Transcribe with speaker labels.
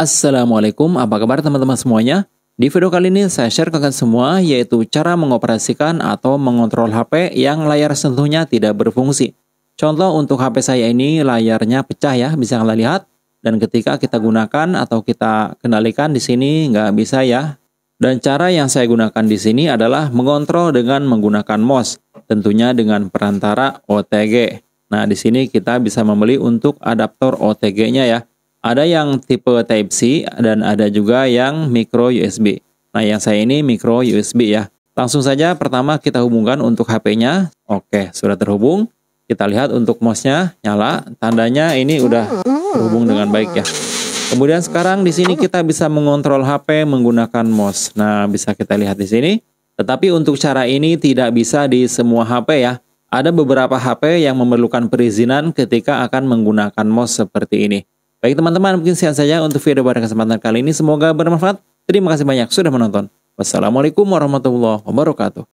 Speaker 1: Assalamualaikum, apa kabar teman-teman semuanya? Di video kali ini saya share ke kalian semua yaitu cara mengoperasikan atau mengontrol HP yang layar sentuhnya tidak berfungsi. Contoh untuk HP saya ini layarnya pecah ya, bisa kalian lihat. Dan ketika kita gunakan atau kita kendalikan di sini nggak bisa ya. Dan cara yang saya gunakan di sini adalah mengontrol dengan menggunakan mouse, tentunya dengan perantara OTG. Nah, di sini kita bisa membeli untuk adaptor OTG-nya ya ada yang tipe Type-C dan ada juga yang micro USB. Nah, yang saya ini micro USB ya. Langsung saja pertama kita hubungkan untuk HP-nya. Oke, sudah terhubung. Kita lihat untuk mouse-nya nyala, tandanya ini udah terhubung dengan baik ya. Kemudian sekarang di sini kita bisa mengontrol HP menggunakan mouse. Nah, bisa kita lihat di sini. Tetapi untuk cara ini tidak bisa di semua HP ya. Ada beberapa HP yang memerlukan perizinan ketika akan menggunakan mouse seperti ini. Baik teman-teman, mungkin sekian saja untuk video pada kesempatan kali ini. Semoga bermanfaat. Terima kasih banyak sudah menonton. Wassalamualaikum warahmatullahi wabarakatuh.